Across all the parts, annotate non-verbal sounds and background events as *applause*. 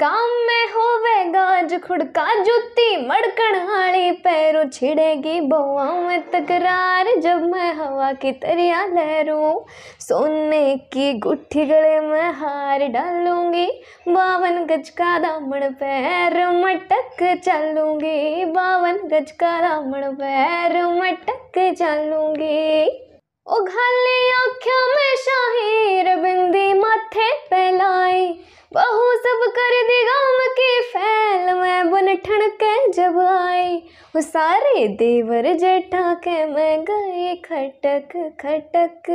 गांव में હોવે गाज खुड़का जुती मड़कण हाली पैरों छिड़ेगी बुआ में तकरार जब मैं हवा की तरिया लहरू सोने की गुठी गले में हार डालूंगी बावन गज का दामन पैर मटक चलूंगी बावन गज का दामन पैर मटक चलूंगी उघाले आख्या में शाहीर बिंदी माथे फैलाई बहू सब कर दी गाम की फैल मैं बुन ठणके जब आई वो सारे देवर जेठा के मैं गई खटक खटक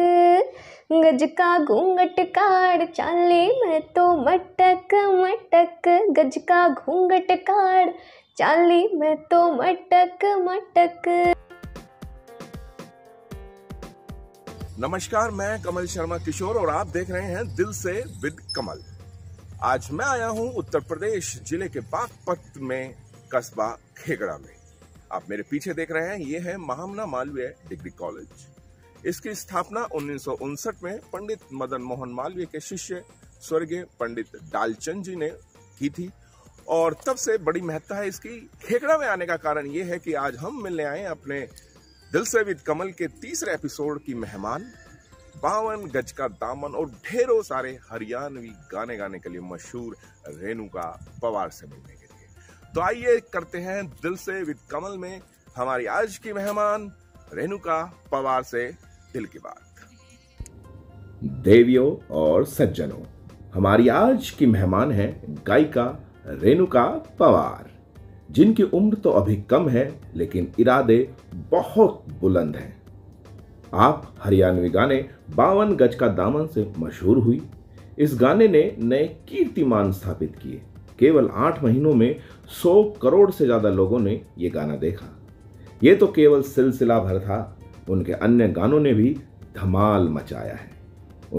गज का घूंघट काड़ चाली मैं तो मटक मटक गज का घूंघट काड़ चाली मैं तो मटक मटक नमस्कार मैं कमल शर्मा किशोर और आप देख रहे हैं दिल से विद कमल आज मैं आया हूं उत्तर प्रदेश जिले के बागपत में कस्बा खेगड़ा में आप मेरे पीछे देख रहे हैं ये है महामना मालवीय डिग्री कॉलेज इसकी स्थापना उन्नीस में पंडित मदन मोहन मालवीय के शिष्य स्वर्गीय पंडित डालचंद जी ने की थी और तब से बड़ी महत्ता है इसकी खेगड़ा में आने का कारण ये है कि आज हम मिलने आए अपने दिल से विद कमल के तीसरे एपिसोड की मेहमान बावन गज का दामन और ढेरों सारे हरियाणवी गाने गाने के लिए मशहूर रेणुका पवार से मिलने के लिए तो आइए करते हैं दिल से विद कमल में हमारी आज की मेहमान रेणुका पवार से दिल की बात देवियों और सज्जनों हमारी आज की मेहमान है गायिका रेणुका पवार जिनकी उम्र तो अभी कम है लेकिन इरादे बहुत बुलंद हैं आप हरियाणवी गाने बावन गज का दामन से मशहूर हुई इस गाने ने नए कीर्तिमान स्थापित किए केवल आठ महीनों में सौ करोड़ से ज़्यादा लोगों ने ये गाना देखा ये तो केवल सिलसिला भर था उनके अन्य गानों ने भी धमाल मचाया है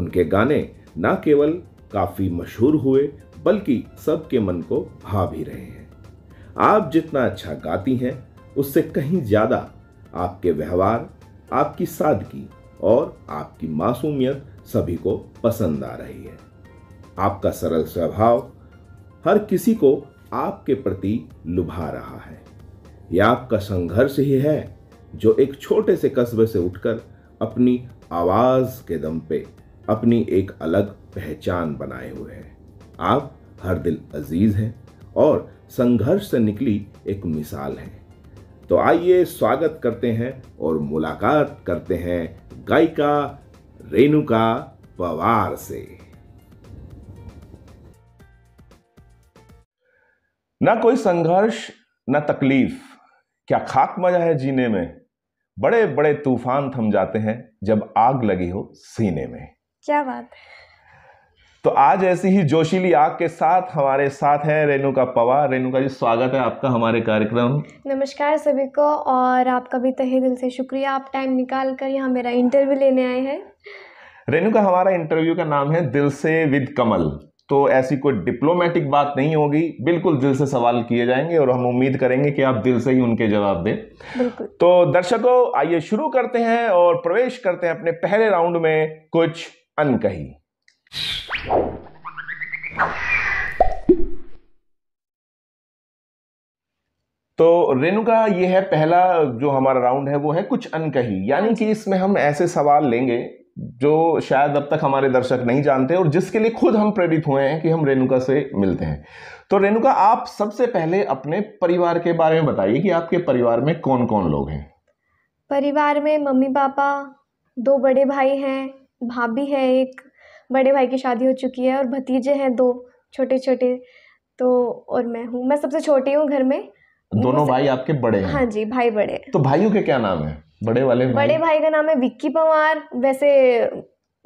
उनके गाने न केवल काफ़ी मशहूर हुए बल्कि सबके मन को भा भी रहे हैं आप जितना अच्छा गाती हैं उससे कहीं ज़्यादा आपके व्यवहार आपकी सादगी और आपकी मासूमियत सभी को पसंद आ रही है आपका सरल स्वभाव हर किसी को आपके प्रति लुभा रहा है यह आपका संघर्ष ही है जो एक छोटे से कस्बे से उठकर अपनी आवाज़ के दम पे अपनी एक अलग पहचान बनाए हुए हैं आप हर दिल अजीज हैं और संघर्ष से निकली एक मिसाल है तो आइए स्वागत करते हैं और मुलाकात करते हैं गायिका रेणुका पवार से ना कोई संघर्ष ना तकलीफ क्या खाक मजा है जीने में बड़े बड़े तूफान थम जाते हैं जब आग लगी हो सीने में क्या बात है तो आज ऐसी ही जोशीली आग के साथ हमारे साथ है रेणुका पवार रेणुका जी स्वागत है आपका हमारे कार्यक्रम नमस्कार सभी को और आपका भी तहे दिल से शुक्रिया आप टाइम निकाल कर यहाँ मेरा इंटरव्यू लेने आए हैं रेणुका हमारा इंटरव्यू का नाम है दिल से विद कमल तो ऐसी कोई डिप्लोमेटिक बात नहीं होगी बिल्कुल दिल से सवाल किए जाएंगे और हम उम्मीद करेंगे कि आप दिल से ही उनके जवाब दें तो दर्शकों आइए शुरू करते हैं और प्रवेश करते हैं अपने पहले राउंड में कुछ अनकही तो रेणुका का ये है पहला जो हमारा राउंड है वो है कुछ अनकही यानी कि इसमें हम ऐसे सवाल लेंगे जो शायद अब तक हमारे दर्शक नहीं जानते और जिसके लिए खुद हम प्रेरित हुए हैं कि हम रेणुका से मिलते हैं तो रेणुका आप सबसे पहले अपने परिवार के बारे में बताइए कि आपके परिवार में कौन कौन लोग हैं परिवार में मम्मी पापा दो बड़े भाई हैं भाभी है एक बड़े भाई की शादी हो चुकी है और भतीजे हैं दो छोटे छोटे तो और मैं हूँ मैं सबसे छोटी हूँ घर में दोनों भाई आपके बड़े हैं हाँ जी भाई बड़े तो भाइयों के क्या नाम है बड़े वाले भाई? बड़े भाई का नाम है विक्की पवार वैसे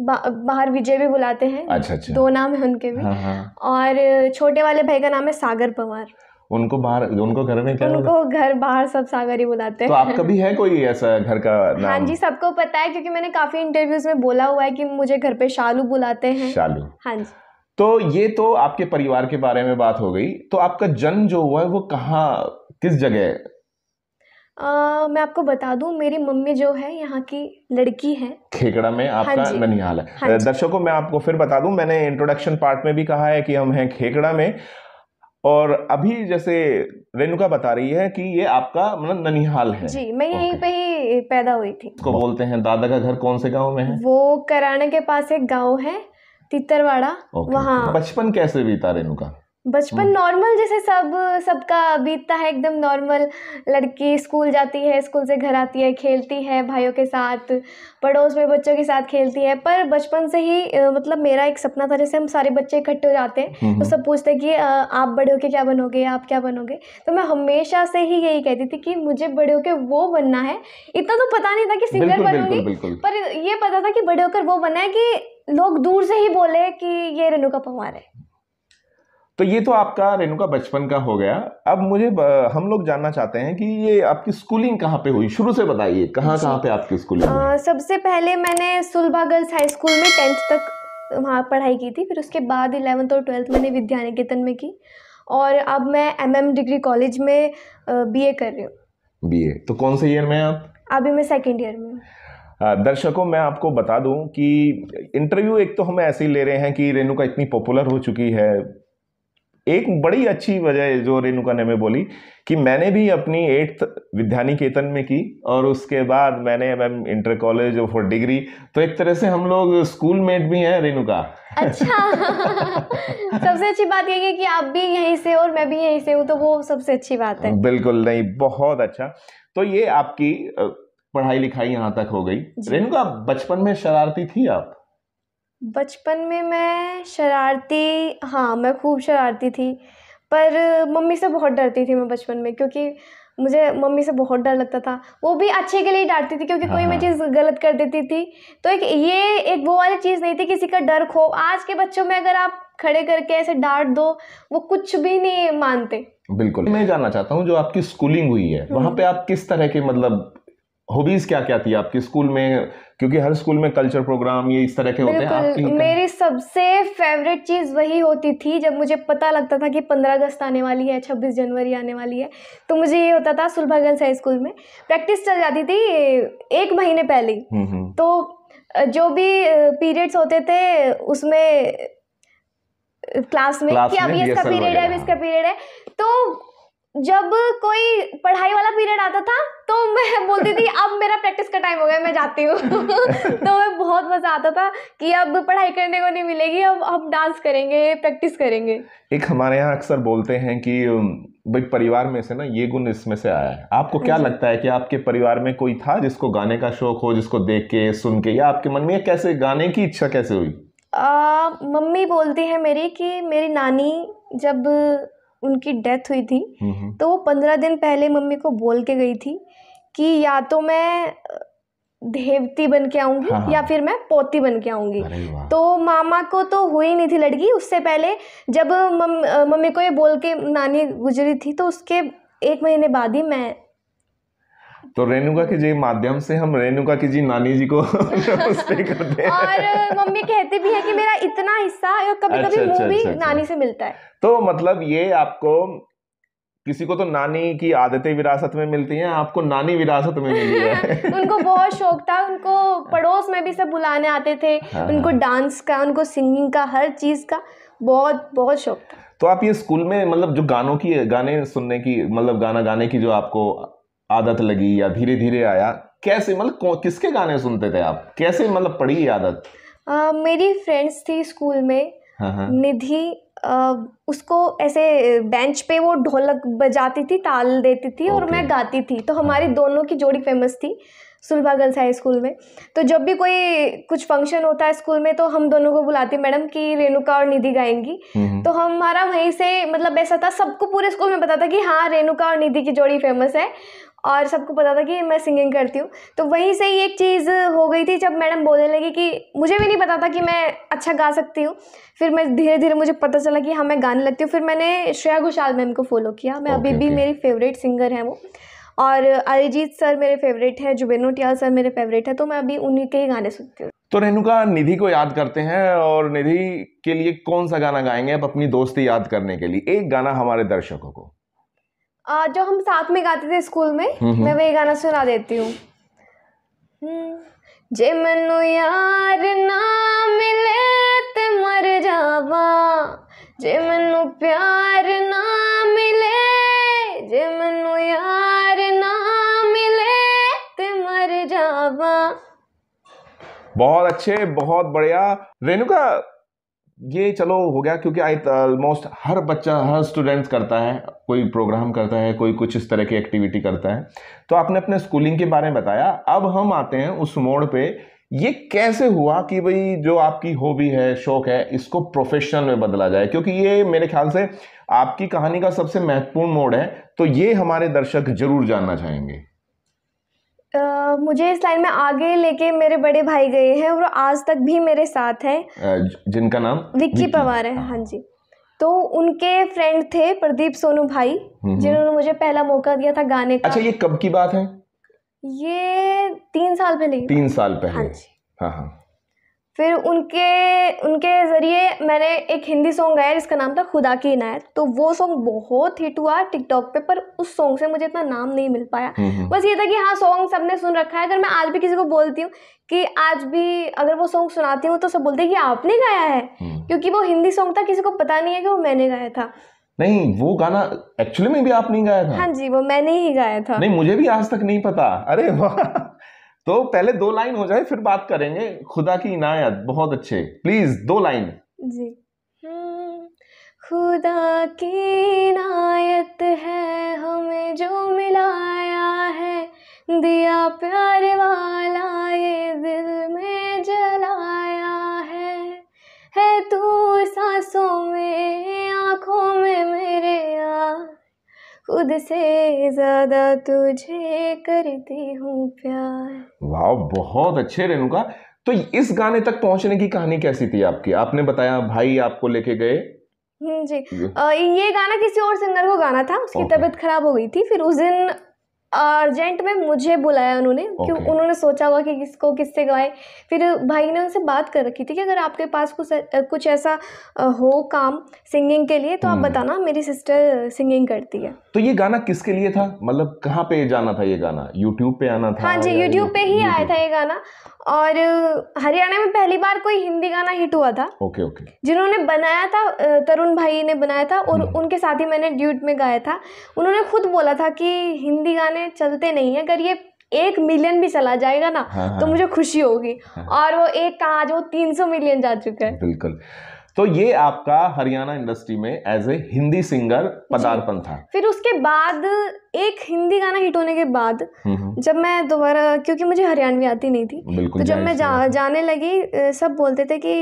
बा, बाहर विजय भी बुलाते हैं अच्छा अच्छा दो नाम है उनके भी हाँ हाँ। और छोटे वाले भाई का नाम है सागर पवार उनको बाहर उनको घर में क्या उनको घर बाहर सब सागर ही बुलाते हैं तो आपका भी है कोई ऐसा घर का नाम हाँ जी सबको पता है क्योंकि मैंने काफी इंटरव्यूज में बोला हुआ है कि मुझे घर पे शालू बुलाते हैं शालू हाँ जी तो ये तो आपके परिवार के बारे में बात हो गई तो आपका जन्म जो हुआ है वो कहाँ किस जगह Uh, मैं आपको बता दूं मेरी मम्मी जो है यहाँ की लड़की है खेकड़ा में हाँ आपका हाँ ननिहाल है हाँ दर्शकों मैं आपको फिर बता दूं मैंने इंट्रोडक्शन पार्ट में भी कहा है कि हम हैं खेकड़ा में और अभी जैसे रेणुका बता रही है कि ये आपका मतलब ननिहाल है जी मैं यहीं पे ही पैदा हुई थी को बोलते हैं दादा का घर कौन से गांव में है वो कराने के पास एक गांव है तितरवाड़ा वहाँ बचपन कैसे बीता रेणुका बचपन हम्म। नॉर्मल जैसे सब सबका बीतता है एकदम नॉर्मल लड़की स्कूल जाती है स्कूल से घर आती है खेलती है भाइयों के साथ पड़ोस में बच्चों के साथ खेलती है पर बचपन से ही मतलब मेरा एक सपना था जैसे हम सारे बच्चे इकट्ठे हो जाते हैं हम्म, तो हम्म। सब पूछते हैं कि आप बड़े होके क्या बनोगे आप क्या बनोगे तो मैं हमेशा से ही यही कहती थी कि मुझे बड़े होकर वो बनना है इतना तो पता नहीं था कि सिंगर बनूंगी पर ये पता था कि बड़े होकर वो बनना है कि लोग दूर से ही बोले कि ये रेणुका पवार है तो ये तो आपका रेणुका बचपन का हो गया अब मुझे हम लोग जानना चाहते हैं कि ये आपकी स्कूलिंग कहाँ पे हुई शुरू से बताइए कहाँ कहाँ पे आपकी स्कूलिंग हुई सबसे पहले मैंने सुलभा गर्ल्स हाई स्कूल में टेंथ तक वहाँ पढ़ाई की थी फिर उसके बाद इलेवंथ और ट्वेल्थ मैंने विद्या निकेतन में की और अब मैं एम डिग्री कॉलेज में बी कर रही हूँ बी तो कौन से ईयर में आप अभी मैं सेकेंड ईयर में दर्शकों मैं आपको बता दूं कि इंटरव्यू एक तो हम ऐसे ही ले रहे हैं कि रेणुका इतनी पॉपुलर हो चुकी है एक बड़ी अच्छी वजह जो रेणुका ने हमें बोली कि मैंने भी अपनी एट्थ केतन में की और उसके बाद मैंने M M inter college for degree तो एक तरह से हम लोग स्कूल मेट भी हैं रेणुका अच्छा सबसे अच्छी बात यही है कि आप भी यहीं से और मैं भी यहीं से हूँ तो वो सबसे अच्छी बात है बिल्कुल नहीं बहुत अच्छा तो ये आपकी पढ़ाई लिखाई यहाँ तक हो गई रेणुका बचपन में शरारती थी आप बचपन में मैं शरारती हाँ मैं खूब शरारती थी पर मम्मी से बहुत डरती थी मैं बचपन में क्योंकि मुझे मम्मी से बहुत डर लगता था वो भी अच्छे के लिए डांटती थी क्योंकि कोई हाँ, मैं हाँ। चीज़ गलत कर देती थी तो एक ये एक वो वाली चीज़ नहीं थी किसी का डर खो आज के बच्चों में अगर आप खड़े करके ऐसे डांट दो वो कुछ भी नहीं मानते बिल्कुल मैं जानना चाहता हूँ जो आपकी स्कूलिंग हुई है वहाँ पे आप किस तरह के मतलब हॉबीज क्या क्या थी आपके स्कूल में क्योंकि हर स्कूल में कल्चर प्रोग्राम ये इस तरह के होते हैं आपकी मेरी सबसे फेवरेट चीज़ वही होती थी जब मुझे पता लगता था कि पंद्रह अगस्त आने वाली है छब्बीस जनवरी आने वाली है तो मुझे ये होता था सुलभा गर्ल्स हाई स्कूल में प्रैक्टिस चल जाती थी एक महीने पहले हम्म, हम्म। तो जो भी पीरियड्स होते थे उसमें क्लास में क्लास कि अभी इसका पीरियड है अभी इसका पीरियड हाँ। है तो जब कोई पढ़ाई वाला पीरियड आता था तो मैं *laughs* बोलती थी अब मेरा प्रैक्टिस का टाइम हो गया मैं जाती हूँ *laughs* तो मैं बहुत मज़ा आता था कि अब पढ़ाई करने को नहीं मिलेगी अब हम डांस करेंगे प्रैक्टिस करेंगे एक हमारे यहाँ अक्सर बोलते हैं कि भाई परिवार में से ना ये गुण इसमें से आया है आपको क्या लगता है कि आपके परिवार में कोई था जिसको गाने का शौक हो जिसको देख के सुन के या आपके मन में कैसे गाने की इच्छा कैसे हुई मम्मी बोलती है मेरी कि मेरी नानी जब उनकी डेथ हुई थी हम्म, हम्म। तो वो पंद्रह दिन पहले मम्मी को बोल के गई थी कि या तो मैं देवती बन के आऊंगी हाँ, हाँ। या फिर मैं पोती बन के आऊंगी तो मामा को तो हुई नहीं थी लड़की उससे पहले जब मम, मम्मी को ये बोल के नानी गुजरी थी तो उसके एक महीने बाद ही मैं तो रेणुका के जी माध्यम से हम रेणुका की जी नानी जी को नमस्ते *laughs* करते हैं और मम्मी कहती भी है कि मेरा इतना हिस्सा कभी कभी अच्छा, मूवी अच्छा, अच्छा, अच्छा, नानी से मिलता है तो मतलब ये आपको किसी को तो नानी की आदतें विरासत में मिलती हैं आपको नानी विरासत में मिली है *laughs* उनको बहुत शौक था उनको हाँ। पड़ोस में भी सब बुलाने आते थे हाँ, हाँ। उनको डांस का उनको सिंगिंग का हर चीज़ का बहुत बहुत शौक था तो आप ये स्कूल में मतलब जो गानों की गाने सुनने की मतलब गाना गाने की जो आपको आदत लगी या धीरे धीरे आया कैसे मतलब किसके गाने सुनते थे आप कैसे मतलब पड़ी आदत आ, मेरी फ्रेंड्स थी स्कूल में हाँ, हाँ। निधि उसको ऐसे बेंच पे वो ढोलक बजाती थी ताल देती थी और मैं गाती थी तो हमारी हाँ। दोनों की जोड़ी फेमस थी सुलभा गर्ल्स हाई स्कूल में तो जब भी कोई कुछ फंक्शन होता है स्कूल में तो हम दोनों को बुलाती मैडम कि रेणुका और निधि गाएंगी हम्म, हम्म। तो हमारा वहीं से मतलब ऐसा था सबको पूरे स्कूल में पता था कि हाँ रेणुका और निधि की जोड़ी फेमस है और सबको पता था कि मैं सिंगिंग करती हूँ तो वहीं से ही एक चीज़ हो गई थी जब मैडम बोलने लगी कि मुझे भी नहीं पता था कि मैं अच्छा गा सकती हूँ फिर मैं धीरे धीरे मुझे पता चला कि हाँ मैं गाने लगती हूँ फिर मैंने श्रेया घोषाल मैम को फॉलो किया मैं okay, अभी भी okay. मेरी फेवरेट सिंगर हैं वो और अरिजीत सर मेरे फेवरेट हैं जुबेन नोटियाल सर मेरे फेवरेट है तो मैं अभी उन्हीं के ही गाने सुनती हूँ तो रेणुका निधि को याद करते हैं और निधि के लिए कौन सा गाना गाएंगे आप अपनी दोस्ती याद करने के लिए एक गाना हमारे दर्शकों को जो हम साथ में गाते थे स्कूल में हम्म, हम्म। मैं वही गाना सुना देती हूँ हम्म। जे मनु यार ना मिले ते मर जावा जे मनु प्यार ना मिले जे मनु यार ना मिले ते मर जावा बहुत अच्छे बहुत बढ़िया रेणुका ये चलो हो गया क्योंकि आई ऑलमोस्ट हर बच्चा हर स्टूडेंट्स करता है कोई प्रोग्राम करता है कोई कुछ इस तरह की एक्टिविटी करता है तो आपने अपने स्कूलिंग के बारे में बताया अब हम आते हैं उस मोड़ पे ये कैसे हुआ कि भाई जो आपकी हॉबी है शौक है इसको प्रोफेशनल में बदला जाए क्योंकि ये मेरे ख्याल से आपकी कहानी का सबसे महत्वपूर्ण मोड़ है तो ये हमारे दर्शक जरूर जानना चाहेंगे Uh, मुझे इस लाइन में आगे लेके मेरे बड़े भाई गए हैं और आज तक भी मेरे साथ हैं जिनका नाम विक्की पवार है हाँ।, हाँ जी तो उनके फ्रेंड थे प्रदीप सोनू भाई हम्म, हम्म। जिन्होंने मुझे पहला मौका दिया था गाने का अच्छा ये कब की बात है ये तीन साल पहले तीन साल पहले हाँ जी हाँ हाँ फिर उनके उनके ज़रिए मैंने एक हिंदी सॉन्ग गाया जिसका नाम था खुदा की इनायत तो वो सॉन्ग बहुत हिट हुआ टिकटॉक पे पर उस सॉन्ग से मुझे इतना नाम नहीं मिल पाया हम्म, हम्म। बस ये था कि हाँ सॉन्ग सबने सुन रखा है अगर मैं आज भी किसी को बोलती हूँ कि आज भी अगर वो सॉन्ग सुनाती हूँ तो सब बोलते हैं कि आपने गाया है हम्म। क्योंकि वो हिंदी सॉन्ग था किसी को पता नहीं है कि वो मैंने गाया था नहीं वो गाना एक्चुअली में भी आपने गाया था हाँ जी वो मैंने ही गाया था नहीं मुझे भी आज तक नहीं पता अरे वाह तो पहले दो लाइन हो जाए फिर बात करेंगे खुदा की इनायत बहुत अच्छे प्लीज दो लाइन जी हम्म, खुदा की इनायत है हमें जो मिलाया है दिया प्यार वाला ये दिल में जलाया है है तू सांसों में खुद से ज्यादा तुझे करती हूँ प्यार वाह बहुत अच्छे रेणुका तो इस गाने तक पहुंचने की कहानी कैसी थी आपकी आपने बताया भाई आपको लेके गए हम्म, जी आ, ये गाना किसी और सिंगर को गाना था उसकी तबीयत खराब हो गई थी फिर उस दिन अर्जेंट में मुझे बुलाया उन्होंने okay. क्यों उन्होंने सोचा हुआ कि किसको किससे गवाए फिर भाई ने उनसे बात कर रखी थी कि अगर आपके पास कुछ कुछ ऐसा हो काम सिंगिंग के लिए तो आप हम्म। बताना मेरी सिस्टर सिंगिंग करती है तो ये गाना किसके लिए था मतलब कहाँ पे जाना था ये गाना यूट्यूब पे आना था हाँ जी यूट्यूब पे ही आया था ये गाना और हरियाणा में पहली बार कोई हिंदी गाना हिट हुआ था ओके ओके जिन्होंने बनाया था तरुण भाई ने बनाया था और हम्म। उनके साथ ही मैंने ड्यूट में गाया था उन्होंने खुद बोला था कि हिंदी गाने हैं चलते नहीं है अगर ये एक मिलियन भी चला जाएगा ना हाँ, तो हाँ। मुझे खुशी होगी हाँ, और वो एक का आज वो तीन सौ मिलियन जा चुका है बिल्कुल तो ये आपका हरियाणा इंडस्ट्री में एज ए हिंदी सिंगर पदार्पण था फिर उसके बाद एक हिंदी गाना हिट होने के बाद हम्म, हम्म। जब मैं दोबारा क्योंकि मुझे हरियाणवी आती नहीं थी तो जब मैं जा, जाने लगी सब बोलते थे कि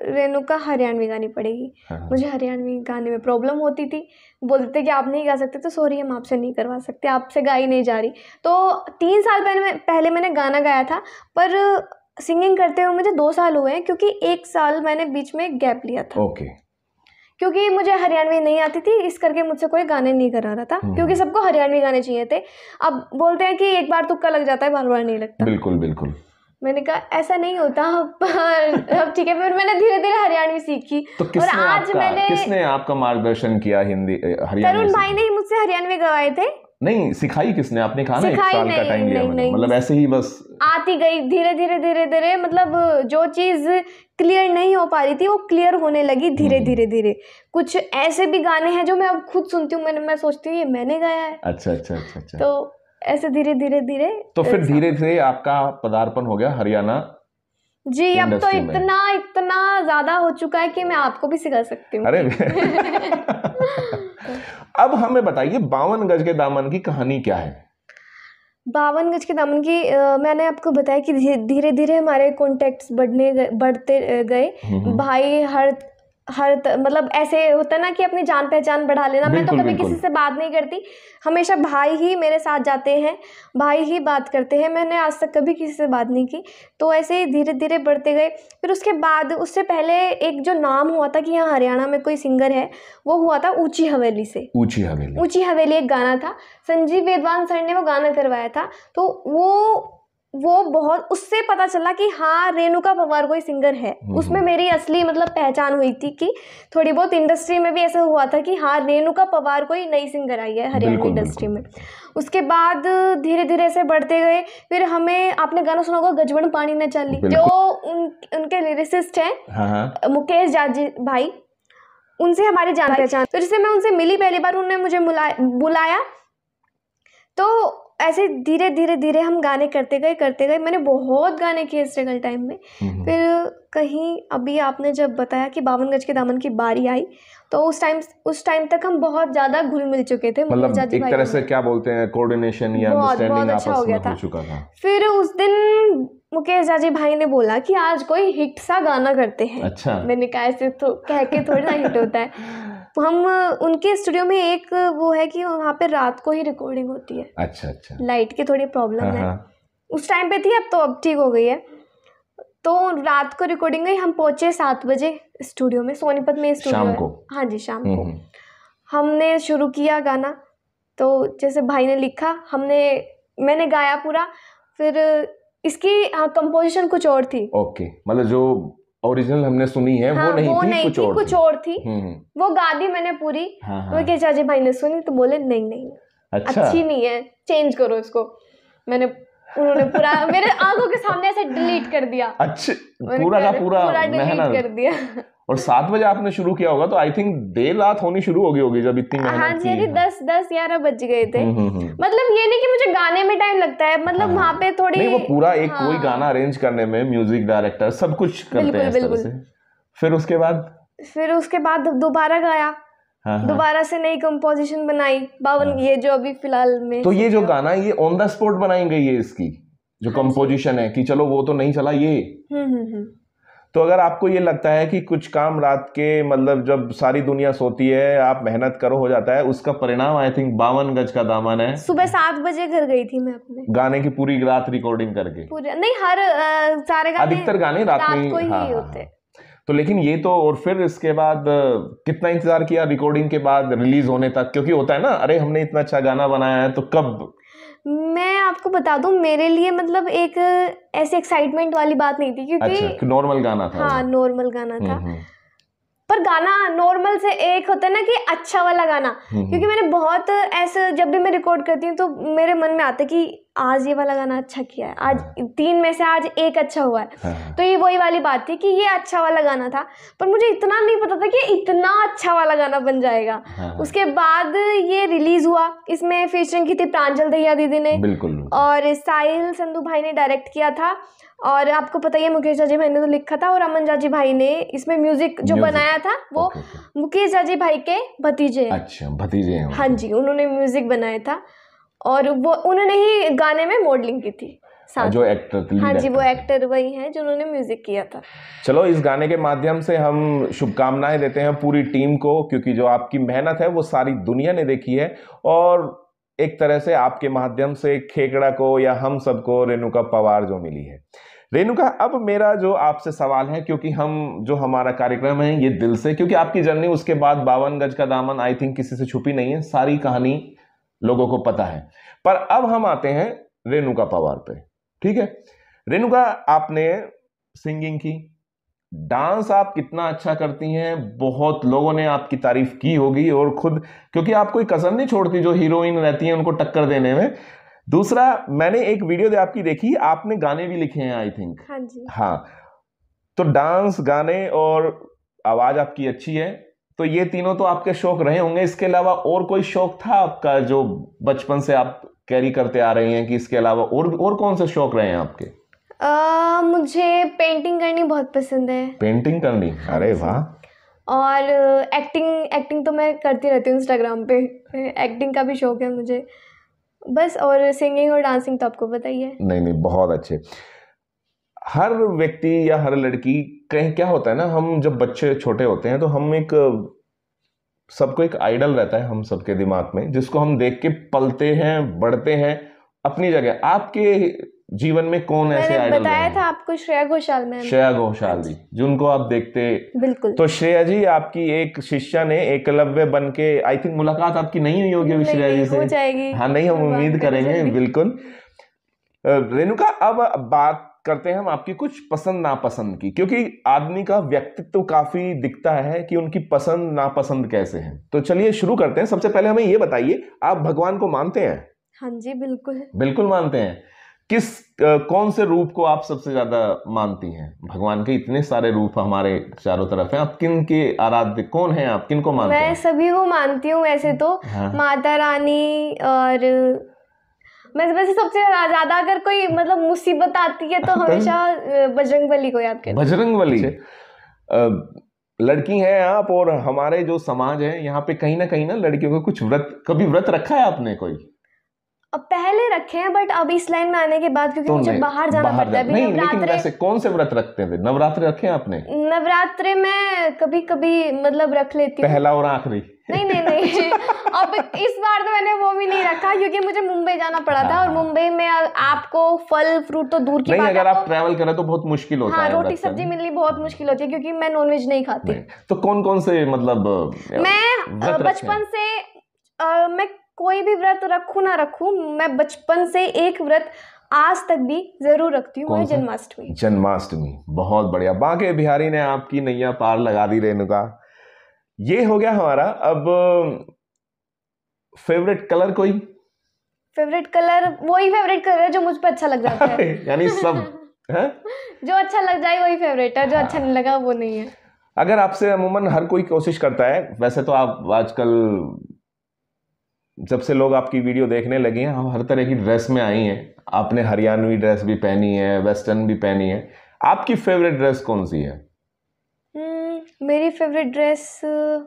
रेणुका हरियाणवी गानी पड़ेगी हाँ। मुझे हरियाणवी गाने में प्रॉब्लम होती थी बोलते कि आप नहीं गा सकते तो सॉरी हम आपसे नहीं करवा सकते आपसे गाई नहीं जा रही तो तीन साल पहले मैं पहले मैंने गाना गाया था पर सिंगिंग करते हुए मुझे दो साल हुए हैं क्योंकि एक साल मैंने बीच में गैप लिया था ओके क्योंकि मुझे हरियाणवी नहीं आती थी इस करके मुझसे कोई गाने नहीं करा रहा था हम्म। क्योंकि सबको हरियाणवी गाने चाहिए थे अब बोलते हैं कि एक बार तुक्का लग जाता है बार बार नहीं लगता बिल्कुल बिल्कुल मैंने कहा ऐसा नहीं होता पर अब *laughs* ठीक है फिर मैंने धीरे धीरे हरियाणवी सीखी तो और आज आपका, मैंने किसने आपका मार्गदर्शन किया हिंदी तरुण भाई ने ही मुझसे हरियाणवी गवाए थे नहीं सिखाई किसने आपने कहा ना एक साल का टाइम लिया मतलब ऐसे ही बस आती गई धीरे धीरे धीरे धीरे मतलब जो चीज़ क्लियर नहीं हो पा रही थी वो क्लियर होने लगी धीरे धीरे हम्म। धीरे कुछ ऐसे भी गाने हैं जो मैं अब खुद सुनती हूँ मैं, मैं सोचती हूँ ये मैंने गाया है अच्छा अच्छा अच्छा, अच्छा। तो ऐसे धीरे धीरे धीरे तो फिर धीरे धीरे आपका पदार्पण हो गया हरियाणा जी अब तो इतना इतना ज्यादा हो चुका है कि मैं आपको भी सिखा सकती हूँ अरे *laughs* *laughs* अब हमें बताइए बावन गज के दामन की कहानी क्या है बावन गज के दामन की आ, मैंने आपको बताया कि धीरे धीरे हमारे कॉन्टेक्ट्स बढ़ने बढ़ते गए हम्म, हम्म। भाई हर हर त, मतलब ऐसे होता है ना कि अपनी जान पहचान बढ़ा लेना मैं तो कभी किसी से बात नहीं करती हमेशा भाई ही मेरे साथ जाते हैं भाई ही बात करते हैं मैंने आज तक कभी किसी से बात नहीं की तो ऐसे ही धीरे धीरे बढ़ते गए फिर उसके बाद उससे पहले एक जो नाम हुआ था कि यहाँ हरियाणा में कोई सिंगर है वो हुआ था ऊँची हवेली से ऊँची हवेली ऊँची हवेली एक गाना था संजीव वेदवान सर ने वो गाना करवाया था तो वो वो बहुत उससे पता चला कि हाँ रेणुका पवार कोई सिंगर है हम्म, उसमें हम्म। मेरी असली मतलब पहचान हुई थी कि थोड़ी बहुत इंडस्ट्री में भी ऐसा हुआ था कि हाँ रेणुका पवार कोई नई सिंगर आई है हरियाणा इंडस्ट्री में उसके बाद धीरे धीरे ऐसे बढ़ते गए फिर हमें आपने गाना सुना होगा गजवन पानी न चाली जो उन, उनके लिरिसिस्ट हैं हाँ, हाँ। मुकेश जाजी भाई उनसे हमारी जान पहचान तो जैसे मैं उनसे मिली पहली बार उन्होंने मुझे बुलाया तो ऐसे धीरे धीरे धीरे हम गाने करते गए करते गए मैंने बहुत गाने किए स्ट्रगल टाइम में फिर कहीं अभी आपने जब बताया कि बावन गज के दामन की बारी आई तो उस टाइम उस टाइम तक हम बहुत ज्यादा घुल मिल चुके थे मतलब एक तरह से क्या बोलते हैं कोऑर्डिनेशन या अंडरस्टैंडिंग आपस अच्छा हो गया था।, था फिर उस दिन मुकेश जाजी भाई ने बोला कि आज कोई हिट सा गाना करते हैं अच्छा मैंने कहा ऐसे तो कह के थोड़ा हिट होता है *laughs* हम उनके स्टूडियो में एक वो है कि वहाँ पे रात को ही रिकॉर्डिंग होती है अच्छा अच्छा लाइट की थोड़ी प्रॉब्लम हाँ, है हाँ। उस टाइम पे थी अब तो अब ठीक हो गई है तो रात को रिकॉर्डिंग हुई हम पहुंचे सात बजे स्टूडियो में सोनीपत में स्टूडियो शाम को हाँ जी शाम हम्म, को हम्म। हमने शुरू किया गाना तो जैसे भाई ने लिखा हमने मैंने गाया पूरा फिर इसकी कंपोजिशन हाँ, कुछ और थी ओके मतलब जो ओरिजिनल हमने सुनी है हाँ, वो नहीं वो थी नहीं कुछ थी, और कुछ और थी हम्म। वो गा दी मैंने पूरी हाँ, हाँ. वो चाची भाई ने सुनी तो बोले नहीं नहीं अच्छा? अच्छी नहीं है चेंज करो इसको मैंने उन्होंने पूरा मेरे आंखों के सामने ऐसे डिलीट कर दिया अच्छा पूरा का पूरा पूरा डिलीट कर दिया और सात बजे आपने शुरू किया होगा तो आई थिंक देर रात होनी शुरू हो गई होगी जब इतनी मेहनत हाँ जी दस दस ग्यारह बज गए थे हम्म, हम्म, हम्म। मतलब ये नहीं कि मुझे गाने में टाइम लगता है मतलब हाँ, वहाँ पे थोड़ी नहीं वो पूरा एक हाँ, कोई गाना अरेंज करने में म्यूजिक डायरेक्टर सब कुछ करते हैं फिर उसके बाद फिर उसके बाद दोबारा गाया हाँ, हाँ। दोबारा से नई कंपोजिशन बनाई बावन हाँ। ये जो अभी फिलहाल में तो ये जो गाना है ये ऑन द स्पॉट बनाई गई है इसकी जो कंपोजिशन हाँ है कि चलो वो तो नहीं चला ये हम्म हम्म तो अगर आपको ये लगता है कि कुछ काम रात के मतलब जब सारी दुनिया सोती है आप मेहनत करो हो जाता है उसका परिणाम आई थिंक बावन गज का दामन है सुबह सात बजे घर गई थी मैं अपने गाने की पूरी रात रिकॉर्डिंग करके नहीं हर आ, सारे गाने अधिकतर गाने रात, में ही, हाँ, ही हाँ, होते हाँ। तो लेकिन ये तो और फिर इसके बाद कितना इंतजार किया रिकॉर्डिंग के बाद रिलीज होने तक क्योंकि होता है ना अरे हमने इतना अच्छा गाना बनाया है तो कब मैं बता दूं मेरे लिए मतलब एक ऐसी एक्साइटमेंट वाली बात नहीं थी क्योंकि अच्छा, नॉर्मल गाना था हाँ नॉर्मल गाना हम्म, था हम्म। पर गाना नॉर्मल से एक होता है ना कि अच्छा वाला गाना हम्म, क्योंकि मैंने बहुत ऐसे जब भी मैं रिकॉर्ड करती हूँ तो मेरे मन में आता है कि आज ये वाला गाना अच्छा किया है आज हाँ। तीन में से आज एक अच्छा हुआ है हाँ। तो ये वही वाली बात थी कि ये अच्छा वाला गाना था पर मुझे इतना नहीं पता था कि इतना अच्छा वाला गाना बन जाएगा हाँ।, हाँ। उसके बाद ये रिलीज हुआ इसमें फीचरिंग की थी प्रांजल दहिया दीदी ने बिल्कुल और साहिल संधु भाई ने डायरेक्ट किया था और आपको पता ही है मुकेश जाजी भाई ने तो लिखा था और अमन जाजी भाई ने इसमें म्यूजिक जो म्यूजिक। बनाया था वो मुकेश जाजी भाई के भतीजे अच्छा भतीजे हाँ जी उन्होंने म्यूजिक बनाया था और वो उन्होंने ही गाने में मॉडलिंग की थी जो एक्टर हाँ जी वो एक्टर वही हैं जिन्होंने म्यूजिक किया था चलो इस गाने के माध्यम से हम शुभकामनाएं देते हैं पूरी टीम को क्योंकि जो आपकी मेहनत है वो सारी दुनिया ने देखी है और एक तरह से आपके माध्यम से खेकड़ा को या हम सबको रेणुका पवार जो मिली है रेणुका अब मेरा जो आपसे सवाल है क्योंकि हम जो हमारा कार्यक्रम है ये दिल से क्योंकि आपकी जर्नी उसके बाद बावन गज का दामन आई थिंक किसी से छुपी नहीं है सारी कहानी लोगों को पता है पर अब हम आते हैं रेणुका पवार पे ठीक है रेणुका आपने सिंगिंग की डांस आप कितना अच्छा करती हैं बहुत लोगों ने आपकी तारीफ की होगी और खुद क्योंकि आप कोई कसर नहीं छोड़ती जो हीरोइन रहती है उनको टक्कर देने में दूसरा मैंने एक वीडियो दे आपकी देखी आपने गाने भी लिखे हैं आई थिंक हाँ जी हाँ तो डांस गाने और आवाज आपकी अच्छी है तो ये तीनों तो आपके शौक रहे होंगे इसके अलावा और कोई शौक था आपका जो बचपन से आप कैरी करते आ रहे हैं कि इसके अलावा और और कौन से शौक रहे हैं आपके आ, मुझे पेंटिंग करनी बहुत पसंद है पेंटिंग करनी अरे वाह और एक्टिंग एक्टिंग तो मैं करती रहती हूँ इंस्टाग्राम पे एक्टिंग का भी शौक है मुझे बस और सिंगिंग और डांसिंग तो आपको बताइए नहीं नहीं बहुत अच्छे हर व्यक्ति या हर लड़की कहीं क्या होता है ना हम जब बच्चे छोटे होते हैं तो हम एक सबको एक आइडल रहता है हम सबके दिमाग में जिसको हम देख के पलते हैं बढ़ते हैं अपनी जगह आपके जीवन में कौन ऐसे आइडल बताया था आपको श्रेया घोषाल में श्रेया घोषाल जी जिनको आप देखते बिल्कुल तो श्रेया जी आपकी एक शिष्या ने एकलव्य बन के आई थिंक मुलाकात आपकी नहीं हुई होगी श्रेया जी से हो जाएगी हाँ नहीं हम उम्मीद करेंगे बिल्कुल रेणुका अब बात करते हैं हम आपकी कुछ पसंद नापसंद की क्योंकि आदमी का व्यक्तित्व काफी दिखता है कि उनकी पसंद नापसंद कैसे हैं तो चलिए शुरू करते हैं सबसे पहले हमें ये बताइए आप भगवान को मानते हैं हाँ जी बिल्कुल बिल्कुल मानते हैं किस कौन से रूप को आप सबसे ज्यादा मानती हैं भगवान के इतने सारे रूप हमारे चारों तरफ हैं आप किन के आराध्य कौन हैं आप किन को मानते मैं हैं मैं सभी को मानती हूँ वैसे तो हाँ। माता रानी और मैं वैसे सबसे ज्यादा अगर कोई मतलब मुसीबत आती है तो *laughs* हमेशा बजरंग बली को याद करती बजरंग बली अच्छा। लड़की हैं आप और हमारे जो समाज है यहाँ पे कहीं ना कहीं ना लड़कियों का कुछ व्रत कभी व्रत रखा है आपने कोई अब पहले रखे हैं बट अब इस लाइन में आने के बाद क्योंकि तो मुझे बाहर जाना बाहर पड़ता है नवरात्रे कौन से व्रत रखते हैं नवरात्रे रखे हैं आपने नवरात्र में कभी कभी मतलब रख लेती पहला और आखिरी नहीं नहीं नहीं *laughs* अब इस बार तो मैंने वो भी नहीं रखा क्योंकि मुझे मुंबई जाना पड़ा था और हाँ। मुंबई में आपको फल फ्रूट तो दूर की नहीं अगर आप ट्रैवल तो करें तो बहुत मुश्किल होता हाँ, है रोटी सब्जी मिलनी बहुत मुश्किल होती है क्योंकि मैं नॉनवेज नहीं खाती तो कौन कौन से मतलब मैं बचपन से मैं कोई भी व्रत रखू ना रखू मैं बचपन से एक व्रत आज तक भी जरूर रखती हूँ जन्माष्टमी जन्माष्टमी बहुत बढ़िया बाकी बिहारी ने आपकी नैया पार लगा दी रेणुका ये हो गया हमारा अब फेवरेट कलर कोई फेवरेट कलर वही फेवरेट कलर है जो मुझ पर अच्छा लग जाता है यानी सब *laughs* है जो अच्छा लग जाए वही फेवरेट है जो हाँ। अच्छा नहीं लगा वो नहीं है अगर आपसे अमूमन हर कोई कोशिश करता है वैसे तो आप आजकल जब से लोग आपकी वीडियो देखने लगे हैं हम हर तरह की ड्रेस में आई हैं आपने हरियाणवी ड्रेस भी पहनी है वेस्टर्न भी पहनी है आपकी फेवरेट ड्रेस कौन सी है मेरी फेवरेट ड्रेस uh,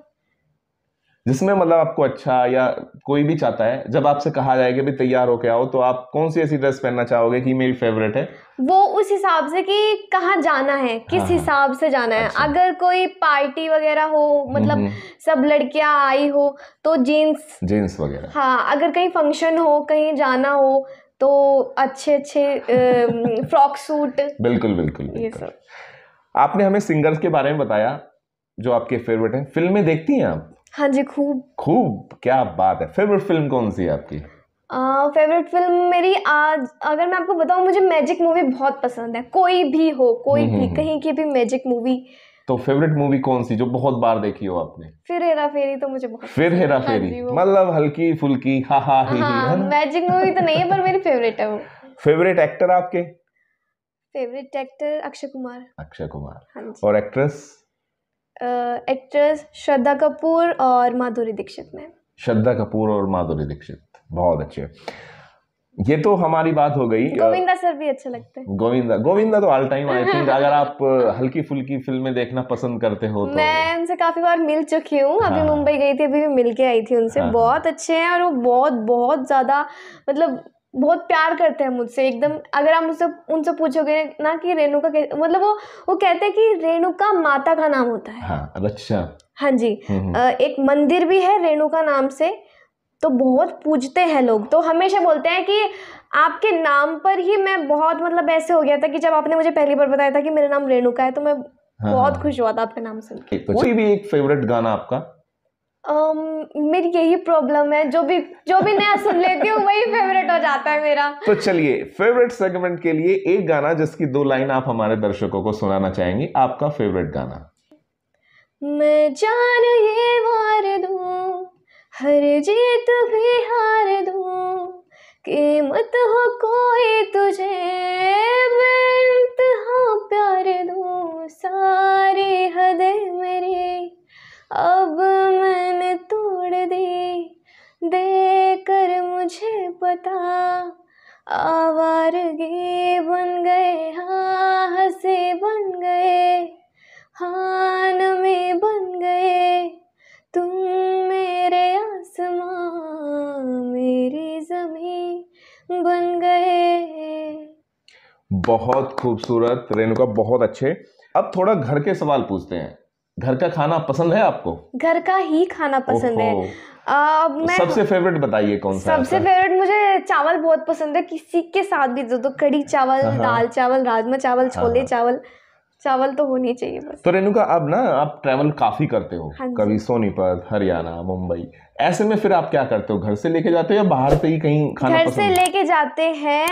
जिसमें मतलब आपको अच्छा या कोई भी चाहता है जब आपसे कहा जाए कि भी तैयार होके आओ तो आप कौन सी ऐसी ड्रेस पहनना चाहोगे कि मेरी फेवरेट है वो उस हिसाब से कि कहाँ जाना है किस हाँ, हाँ। हिसाब से जाना अच्छा। है अगर कोई पार्टी वगैरह हो मतलब हम्म, हम्म। सब लड़कियां आई हो तो जीन्स जीन्स वगैरह हाँ अगर कहीं फंक्शन हो कहीं जाना हो तो अच्छे अच्छे *laughs* फ्रॉक सूट बिल्कुल बिल्कुल, बिल्कुल। आपने हमें सिंगर्स के बारे में बताया जो आपके फेवरेट हैं फिल्में देखती हैं आप हाँ जी खूब खूब क्या बात है फेवरेट फिल्म कौन सी है आपकी फेवरेट uh, फिल्म मेरी आज अगर मैं आपको बताऊं मुझे मैजिक मूवी बहुत पसंद है कोई भी हो कोई हम्म, भी हम्म, हम्म। कहीं की भी मैजिक मूवी तो फेवरेट मूवी कौन सी जो बहुत बार देखी हो आपने फिर हेरा फेरी तो मुझे बहुत फिर हेरा हाँ फेरी मतलब हल्की फुल्की हा हा ही हाँ, ही मैजिक मूवी तो नहीं है पर मेरी फेवरेट है वो फेवरेट एक्टर आपके फेवरेट एक्टर अक्षय कुमार अक्षय कुमार हाँ और एक्ट्रेस एक्ट्रेस श्रद्धा कपूर और माधुरी दीक्षित में श्रद्धा कपूर और माधुरी दीक्षित बहुत अच्छे ये तो हमारी बात हो गई गोविंदा सर भी अच्छे लगते हैं गोविंदा गोविंदा तो ऑल टाइम आई थिंक अगर आप हल्की फुल्की फिल्में देखना पसंद करते हो तो मैं उनसे काफी बार मिल चुकी हूँ हाँ। अभी मुंबई गई थी अभी भी मिल के आई थी उनसे हाँ।, हाँ। बहुत अच्छे हैं और वो बहुत बहुत ज्यादा मतलब बहुत प्यार करते हैं मुझसे एकदम अगर आप मुझसे उनसे पूछोगे ना कि रेणुका मतलब वो वो कहते हैं कि रेणुका माता का नाम होता है हाँ, अच्छा हाँ जी हम्म, हम्म। एक मंदिर भी है रेणुका नाम से तो बहुत पूजते हैं लोग तो हमेशा बोलते हैं कि आपके नाम पर ही मैं बहुत मतलब ऐसे हो गया था कि जब आपने मुझे पहली बार बताया था कि मेरा नाम रेणुका है तो मैं हाँ, बहुत हाँ। खुश हुआ था आपके नाम सुन के कोई भी एक फेवरेट गाना आपका um, मेरी यही प्रॉब्लम है जो भी जो भी नया सुन लेती हूँ वही फेवरेट हो जाता है मेरा तो चलिए फेवरेट सेगमेंट के लिए एक गाना जिसकी दो लाइन आप हमारे दर्शकों को सुनाना चाहेंगे आपका फेवरेट गाना मैं जान ये मार दूं हर जीत भी हार दूं कीमत हो कोई तुझे मैं हो प्यार दूं सारी हदें मेरी अब मैंने तोड़ दी दे कर मुझे पता आवारगी बन गए हाँ हंसे बन गए हान में बन गए तुम मेरे आसमां मेरी जमी बन गए बहुत खूबसूरत रेणुका बहुत अच्छे अब थोड़ा घर के सवाल पूछते हैं घर का खाना पसंद है आपको घर का ही खाना पसंद है Uh, मैं सबसे फेवरेट बताइए कौन सा सबसे फेवरेट मुझे चावल बहुत पसंद है किसी के साथ भी जो तो कड़ी चावल हाँ, हाँ। दाल चावल राजमा चावल हाँ, छोले चावल चावल तो होनी चाहिए बस तो रेणुका अब ना आप ट्रैवल काफ़ी करते हो हाँ कभी सोनीपत हरियाणा मुंबई ऐसे में फिर आप क्या करते हो घर से लेके जाते हो या बाहर से ही कहीं खाना घर से लेके जाते हैं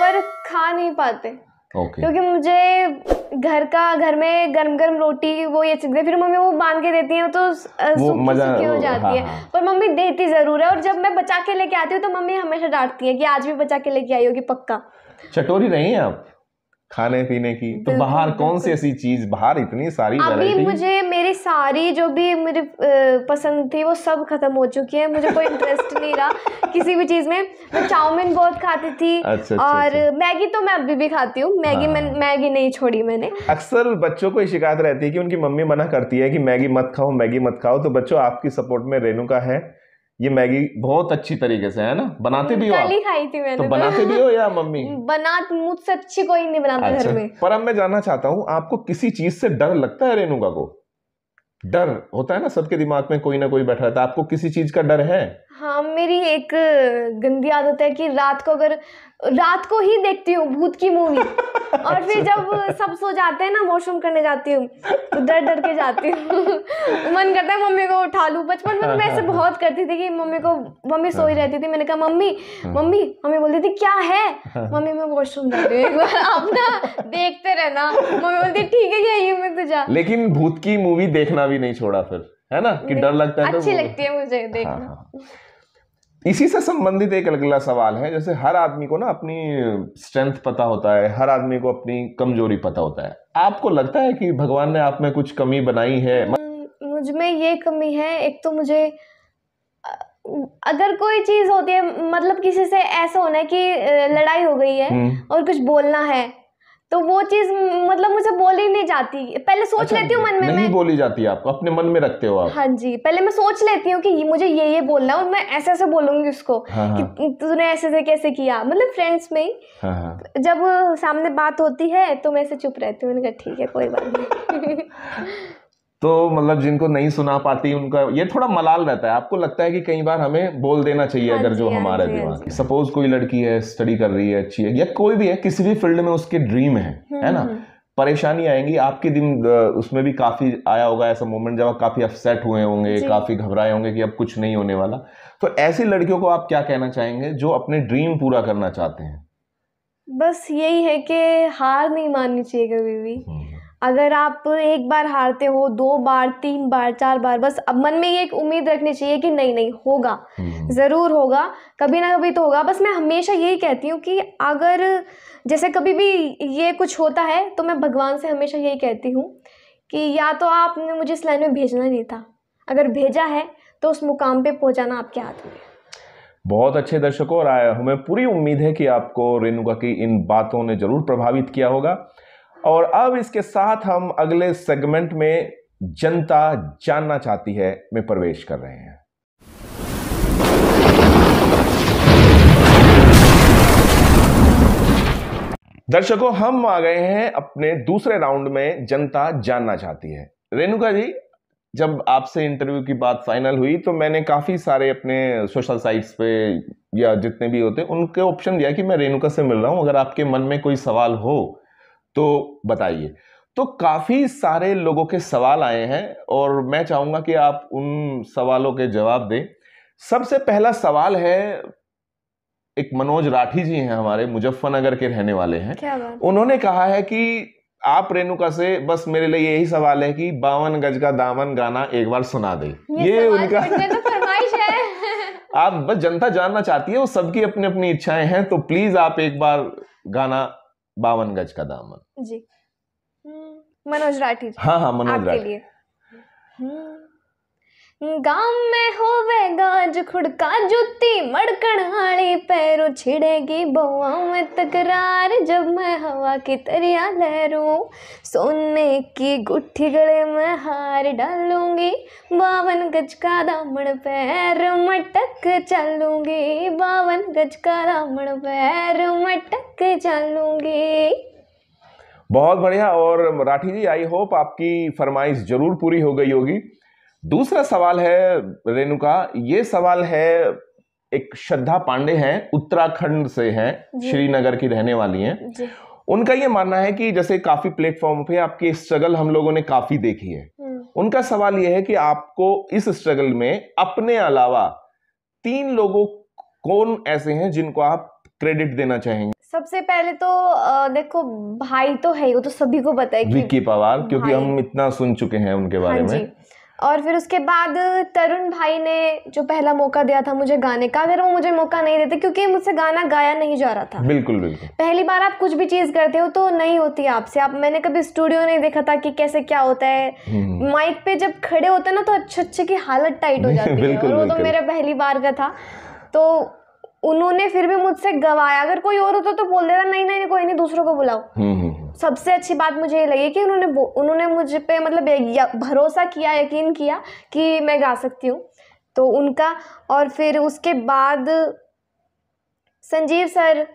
पर खा नहीं पाते okay. क्योंकि मुझे घर का घर में गर्म गर्म रोटी वो ये चीज़ें फिर मम्मी वो बांध के देती है तो वो मजा हो जाती हाँ, है हाँ. पर मम्मी देती ज़रूर है और जब मैं बचा के लेके आती हूँ तो मम्मी हमेशा डांटती है कि आज भी बचा के लेके आई होगी पक्का चटोरी नहीं है आप खाने पीने की तो बाहर कौन सी ऐसी चीज बाहर इतनी सारी अभी मुझे मेरी सारी जो भी मेरी पसंद थी वो सब खत्म हो चुकी है मुझे कोई इंटरेस्ट *laughs* नहीं रहा किसी भी चीज में मैं चाउमीन बहुत खाती थी अच्छा, अच्छा, और अच्छा, मैगी तो मैं अभी भी खाती हूँ मैगी हाँ। मैं मैगी नहीं छोड़ी मैंने अक्सर बच्चों को शिकायत रहती है कि उनकी मम्मी मना करती है कि मैगी मत खाओ मैगी मत खाओ तो बच्चों आपकी सपोर्ट में रेणुका है ये मैगी बहुत अच्छी तरीके से है ना बनाते भी हो आप खाई थी मैंने तो, तो बनाते भी हो या मम्मी *laughs* बना मुझसे अच्छी कोई नहीं बनाता अच्छा, घर में पर अब मैं जानना चाहता हूँ आपको किसी चीज से डर लगता है रेणुका को डर होता है ना सबके दिमाग में कोई ना कोई बैठा रहता है आपको किसी चीज का डर है हाँ मेरी एक गंदी आदत है कि रात को अगर रात को ही देखती हूँ भूत की मूवी *laughs* और फिर अच्छा। जब सब सो जाते हैं ना वॉशरूम करने जाती हूँ तो डर डर के जाती हूँ *laughs* मन करता है मम्मी को उठा लू बचपन में तो मैं ऐसे हाँ, हाँ, हाँ। बहुत करती थी कि मम्मी को मम्मी सोई रहती थी मैंने कहा मम्मी मम्मी मम्मी बोलती थी क्या है मम्मी मैं वॉशरूम जा हूँ आप *laughs* ना देखते रहना मम्मी बोलती ठीक है यही मैं तुझा लेकिन भूत की मूवी देखना भी नहीं छोड़ा फिर है ना कि डर लगता है तो अच्छी लगती है मुझे देखना इसी से संबंधित एक अगला सवाल है जैसे हर आदमी को ना अपनी स्ट्रेंथ पता होता है हर आदमी को अपनी कमजोरी पता होता है आपको लगता है कि भगवान ने आप में कुछ कमी बनाई है मुझ में ये कमी है एक तो मुझे अगर कोई चीज होती है मतलब किसी से ऐसा होना है कि लड़ाई हो गई है और कुछ बोलना है तो वो चीज मतलब मुझे बोली नहीं जाती पहले सोच अच्छा, लेती हूँ मन में नहीं मैं... बोली जाती आपको अपने मन में रखते हो आप हाँ जी पहले मैं सोच लेती हूँ कि मुझे ये ये बोलना है और मैं ऐसे ऐसे बोलूंगी उसको हाँ, हाँ, कि तूने ऐसे ऐसे कैसे किया मतलब फ्रेंड्स में ही हाँ, हाँ, जब सामने बात होती है तो मैं ऐसे चुप रहती हूँ मैंने कहा ठीक है कोई बात नहीं *laughs* तो मतलब जिनको नहीं सुना पाती उनका ये थोड़ा मलाल रहता है आपको लगता है कि कई बार हमें बोल देना चाहिए हाँ अगर जो हाँ हमारा हाँ दिमाग सपोज कोई लड़की है स्टडी कर रही है अच्छी है या कोई भी है किसी भी फील्ड में उसके ड्रीम है हम्म, है ना हम्म। परेशानी आएंगी आपके दिन उसमें भी काफ़ी आया होगा ऐसा मोमेंट जब आप काफ़ी अपसेट हुए होंगे काफ़ी घबराए होंगे कि अब कुछ नहीं होने वाला तो ऐसी लड़कियों को आप क्या कहना चाहेंगे जो अपने ड्रीम पूरा करना चाहते हैं बस यही है कि हार नहीं माननी चाहिए कभी भी हम्म। अगर आप एक बार हारते हो दो बार तीन बार चार बार बस अब मन में ये एक उम्मीद रखनी चाहिए कि नहीं नहीं होगा हम्म। ज़रूर होगा कभी ना कभी तो होगा बस मैं हमेशा यही कहती हूँ कि अगर जैसे कभी भी ये कुछ होता है तो मैं भगवान से हमेशा यही कहती हूँ कि या तो आपने मुझे इस लाइन में भेजना नहीं था अगर भेजा है तो उस मुकाम पर पहुँचाना आपके हाथ में बहुत अच्छे दर्शकों और हमें पूरी उम्मीद है कि आपको रेणुका की इन बातों ने जरूर प्रभावित किया होगा और अब इसके साथ हम अगले सेगमेंट में जनता जानना चाहती है में प्रवेश कर रहे हैं दर्शकों हम आ गए हैं अपने दूसरे राउंड में जनता जानना चाहती है रेणुका जी जब आपसे इंटरव्यू की बात फाइनल हुई तो मैंने काफ़ी सारे अपने सोशल साइट्स पे या जितने भी होते उनके ऑप्शन दिया कि मैं रेणुका से मिल रहा हूं अगर आपके मन में कोई सवाल हो तो बताइए तो काफ़ी सारे लोगों के सवाल आए हैं और मैं चाहूंगा कि आप उन सवालों के जवाब दें सबसे पहला सवाल है एक मनोज राठी जी हैं हमारे मुजफ्फरनगर के रहने वाले हैं उन्होंने कहा है कि आप रेणुका से बस मेरे लिए यही सवाल है कि बावन गज का दामन गाना एक बार सुना दे ये, ये उनका *laughs* आप बस जनता जानना चाहती है वो सबकी अपनी अपनी इच्छाएं हैं तो प्लीज आप एक बार गाना बावन गज का दामन जी हम्म, मनोज राठी हाँ हाँ मनोज राठी ગામ મેં गाज खुड़का ખુડકા मड़कण मड़कड़हाली पैरों छिड़ेगी बउआ में तकरार जब मैं हवा की तरिया लहरू सोने की गुठी गले में हार डालूंगी बावन गज का दामन पैर मटक चलूंगी बावन गज का दामन पैर मटक चलूंगी बहुत बढ़िया और राठी जी आई होप आपकी फरमाइश जरूर पूरी हो गई होगी दूसरा सवाल है रेणुका ये सवाल है एक श्रद्धा पांडे हैं उत्तराखंड से हैं श्रीनगर की रहने वाली हैं उनका ये मानना है कि जैसे काफी प्लेटफॉर्म पे आपकी स्ट्रगल हम लोगों ने काफी देखी है हम्म। उनका सवाल यह है कि आपको इस स्ट्रगल में अपने अलावा तीन लोगों कौन ऐसे हैं जिनको आप क्रेडिट देना चाहेंगे सबसे पहले तो देखो भाई तो है वो तो सभी को पता है विक्की पवार क्योंकि हम इतना सुन चुके हैं उनके बारे हाँ में और फिर उसके बाद तरुण भाई ने जो पहला मौका दिया था मुझे गाने का अगर वो मुझे मौका नहीं देते क्योंकि मुझसे गाना गाया नहीं जा रहा था बिल्कुल बिल्कुल पहली बार आप कुछ भी चीज़ करते हो तो नहीं होती आपसे आप मैंने कभी स्टूडियो नहीं देखा था कि कैसे क्या होता है हम्म। माइक पे जब खड़े होते हैं ना तो अच्छे अच्छे की हालत टाइट हो *laughs* जाती है और वो तो मेरा पहली बार का था तो उन्होंने फिर भी मुझसे गवाया अगर कोई और होता तो बोल देता नहीं नहीं कोई नहीं दूसरों को बुलाओ हम्म, हम्म। सबसे अच्छी बात मुझे ये लगी कि उन्होंने उन्होंने मुझ पर मतलब भरोसा किया यकीन किया कि मैं गा सकती हूँ तो उनका और फिर उसके बाद संजीव सर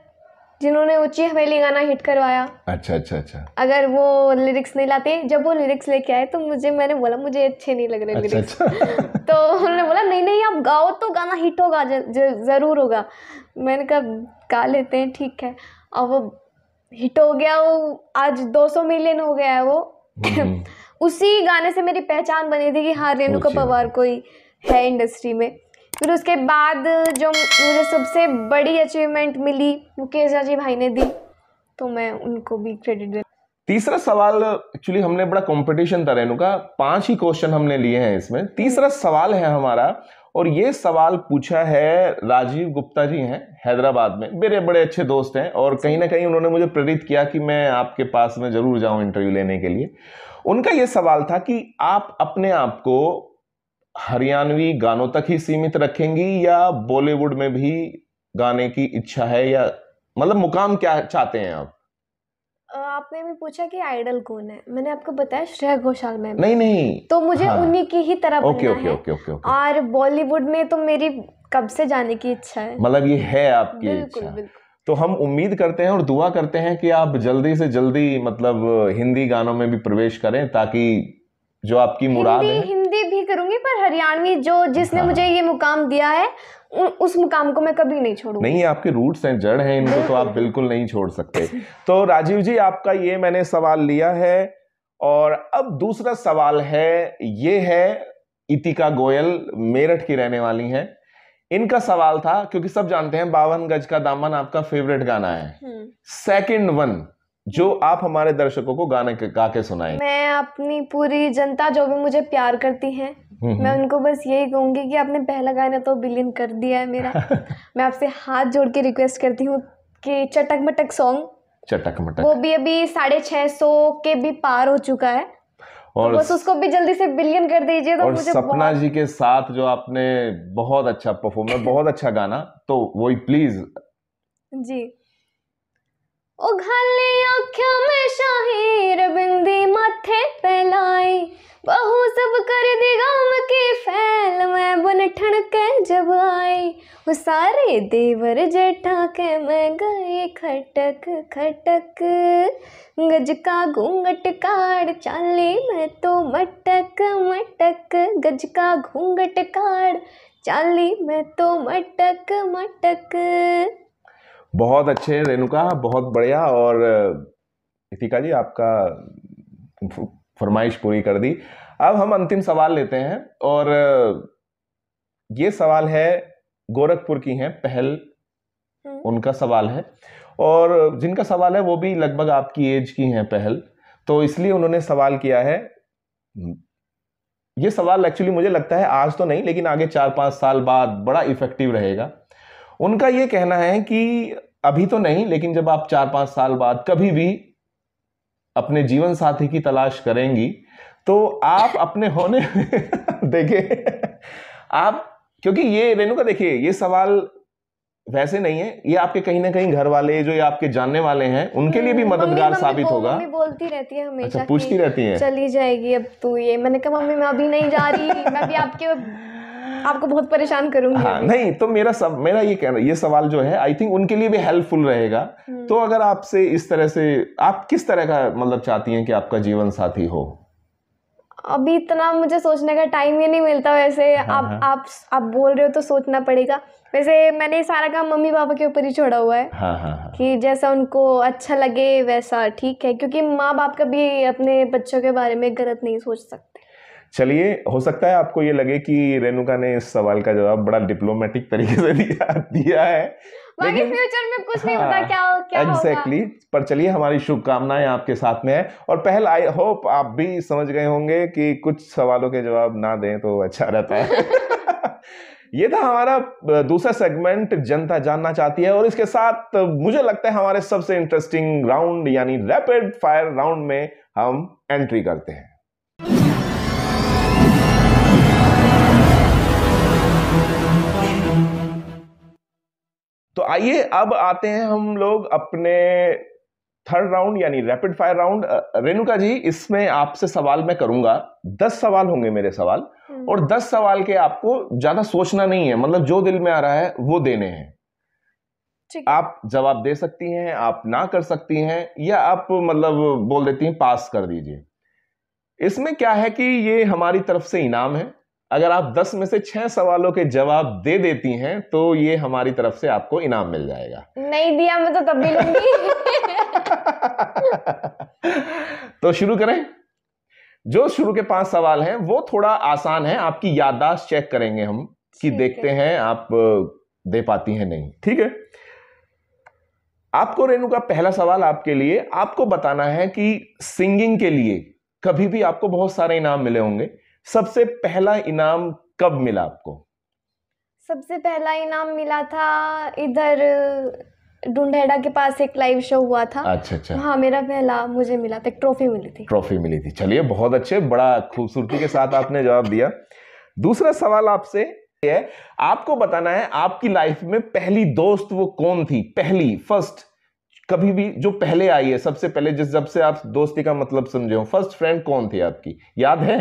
जिन्होंने ऊंची हवेली गाना हिट करवाया अच्छा अच्छा अच्छा अगर वो लिरिक्स नहीं लाते जब वो लिरिक्स लेके आए तो मुझे मैंने बोला मुझे अच्छे नहीं लग रहे अच्छा, लिरिक्स अच्छा। *laughs* तो उन्होंने बोला नहीं नहीं आप गाओ तो गाना हिट होगा ज़रूर होगा मैंने कहा गा लेते हैं ठीक है और वो हिट हो गया वो आज 200 मिलियन हो गया है वो हम्म। *laughs* उसी गाने से मेरी पहचान बनी थी कि हाँ रेणुका अच्छा। पवार कोई है इंडस्ट्री में फिर उसके बाद जो मुझे सबसे बड़ी अचीवमेंट मिली मुकेश जी भाई ने दी तो मैं उनको भी क्रेडिट दे तीसरा सवाल एक्चुअली हमने बड़ा कंपटीशन था रेणुका पांच ही क्वेश्चन हमने लिए हैं इसमें तीसरा सवाल है हमारा और ये सवाल पूछा है राजीव गुप्ता जी हैं हैदराबाद में मेरे बड़े अच्छे दोस्त हैं और कहीं ना कहीं उन्होंने मुझे प्रेरित किया कि मैं आपके पास में ज़रूर जाऊं इंटरव्यू लेने के लिए उनका ये सवाल था कि आप अपने आप को हरियाणवी गानों तक ही सीमित रखेंगी या बॉलीवुड में भी गाने की इच्छा है या मतलब मुकाम क्या चाहते हैं आप आपने भी पूछा कि आइडल कौन है मैंने आपको बताया श्रेया घोषाल मैम नहीं नहीं तो मुझे हाँ। उन्हीं की ही तरह ओके ओके ओके ओके और बॉलीवुड में तो मेरी कब से जाने की इच्छा है मतलब ये है आपकी बिल्कुल, इच्छा बिल्कुल। तो हम उम्मीद करते हैं और दुआ करते हैं कि आप जल्दी से जल्दी मतलब हिंदी गानों में भी प्रवेश करें ताकि जो आपकी मुराद हिंदी, है हिंदी भी करूंगी पर हरियाणवी जो जिसने हाँ। मुझे ये मुकाम दिया है उस मुकाम को मैं कभी नहीं छोड़ू नहीं आपके रूट्स हैं जड़ हैं इनको तो आप बिल्कुल नहीं छोड़ सकते *laughs* तो राजीव जी आपका ये मैंने सवाल लिया है और अब दूसरा सवाल है ये है इतिका गोयल मेरठ की रहने वाली हैं इनका सवाल था क्योंकि सब जानते हैं बावन गज का दामन आपका फेवरेट गाना है सेकंड हम्म। वन जो आप हमारे दर्शकों को गाने के, गा के सुनाए मैं अपनी पूरी जनता जो भी मुझे प्यार करती है हम्म, हम्म। मैं उनको बस यही कहूंगी कि आपने पहला गाना तो बिलीन कर दिया है मेरा *laughs* मैं आपसे हाथ जोड़ के रिक्वेस्ट करती हूँ कि चटक मटक सॉन्ग चटक मटक वो भी अभी साढ़े छह सौ के भी पार हो चुका है तो और तो बस उसको भी जल्दी से बिलियन कर दीजिए तो और मुझे सपना जी के साथ जो आपने बहुत अच्छा परफॉर्म बहुत अच्छा गाना तो वही प्लीज जी उघाले आख्या में शाहीर बिंदी माथे फैलाई बहू सब कर दी गाम की फैल मैं बन ठणके जब आई वो सारे देवर जेठा के मैं गए खटक खटक गज का घूंघट काड़ चाली मैं तो मटक मटक गज का घूंघट काड़ चाली मैं तो मटक मटक बहुत अच्छे हैं रेणुका बहुत बढ़िया और इतिका जी आपका फरमाइश पूरी कर दी अब हम अंतिम सवाल लेते हैं और ये सवाल है गोरखपुर की हैं पहल हम्म। उनका सवाल है और जिनका सवाल है वो भी लगभग आपकी एज की हैं पहल तो इसलिए उन्होंने सवाल किया है ये सवाल एक्चुअली मुझे लगता है आज तो नहीं लेकिन आगे चार पाँच साल बाद बड़ा इफेक्टिव रहेगा उनका ये कहना है कि अभी तो नहीं लेकिन जब आप चार पांच साल बाद कभी भी अपने जीवन साथी की तलाश करेंगी तो आप *laughs* अपने होने *laughs* देखे आप क्योंकि ये रेणुका देखिए ये सवाल वैसे नहीं है ये आपके कहीं ना कहीं घर वाले जो ये आपके जानने वाले हैं उनके लिए भी हम्म, मददगार साबित होगा मम्मी बोलती रहती है हमेशा अच्छा, पूछती रहती है चली जाएगी अब तू ये मैंने कहा मम्मी मैं अभी नहीं जा रही मैं भी आपके आपको बहुत परेशान करूंगी हाँ नहीं तो मेरा सब मेरा ये कहना ये सवाल जो है आई थिंक उनके लिए भी हेल्पफुल रहेगा हम्म। तो अगर आपसे इस तरह से आप किस तरह का मतलब चाहती हैं कि आपका जीवन साथी हो अभी इतना मुझे सोचने का टाइम ही नहीं मिलता वैसे हाँ, आप हाँ. आप आप बोल रहे हो तो सोचना पड़ेगा वैसे मैंने सारा काम मम्मी पापा के ऊपर ही छोड़ा हुआ है हाँ, हाँ, हाँ. कि जैसा उनको अच्छा लगे वैसा ठीक है क्योंकि माँ बाप कभी अपने बच्चों के बारे में गलत नहीं सोच सकते चलिए हो सकता है आपको ये लगे कि रेणुका ने इस सवाल का जवाब बड़ा डिप्लोमेटिक तरीके से दिया दिया है लेकिन फ्यूचर में कुछ नहीं हाँ, क्या क्या एग्जैक्टली exactly, पर चलिए हमारी शुभकामनाएं आपके साथ में है और पहल आई होप आप भी समझ गए होंगे कि कुछ सवालों के जवाब ना दें तो अच्छा रहता है *laughs* ये था हमारा दूसरा सेगमेंट जनता जानना चाहती है और इसके साथ मुझे लगता है हमारे सबसे इंटरेस्टिंग राउंड यानी रैपिड फायर राउंड में हम एंट्री करते हैं तो आइए अब आते हैं हम लोग अपने थर्ड राउंड यानी rapid fire round Renuka ji इसमें आपसे सवाल मैं करूंगा दस सवाल होंगे मेरे सवाल हम्म। और दस सवाल के आपको ज्यादा सोचना नहीं है मतलब जो दिल में आ रहा है वो देने हैं आप जवाब दे सकती हैं आप ना कर सकती हैं या आप मतलब बोल देती हैं पास कर दीजिए इसमें क्या है कि ये हमारी तरफ से इनाम है अगर आप 10 में से 6 सवालों के जवाब दे देती हैं तो ये हमारी तरफ से आपको इनाम मिल जाएगा नहीं दिया मैं तो तब भी लूंगी *laughs* तो शुरू करें जो शुरू के पांच सवाल हैं वो थोड़ा आसान है आपकी याददाश्त चेक करेंगे हम कि देखते हैं आप दे पाती हैं नहीं ठीक है आपको रेणु का पहला सवाल आपके लिए आपको बताना है कि सिंगिंग के लिए कभी भी आपको बहुत सारे इनाम मिले होंगे सबसे पहला इनाम कब मिला आपको सबसे पहला इनाम मिला था इधर डुंढेड़ा के पास एक लाइव शो हुआ था अच्छा अच्छा हाँ मेरा पहला मुझे मिला था ट्रॉफी मिली थी ट्रॉफी मिली थी चलिए बहुत अच्छे बड़ा खूबसूरती के साथ आपने जवाब दिया दूसरा सवाल आपसे है आपको बताना है आपकी लाइफ में पहली दोस्त वो कौन थी पहली फर्स्ट कभी भी जो पहले आई है सबसे पहले जिस जब से आप दोस्ती का मतलब समझे हो फर्स्ट फ्रेंड कौन थी आपकी याद है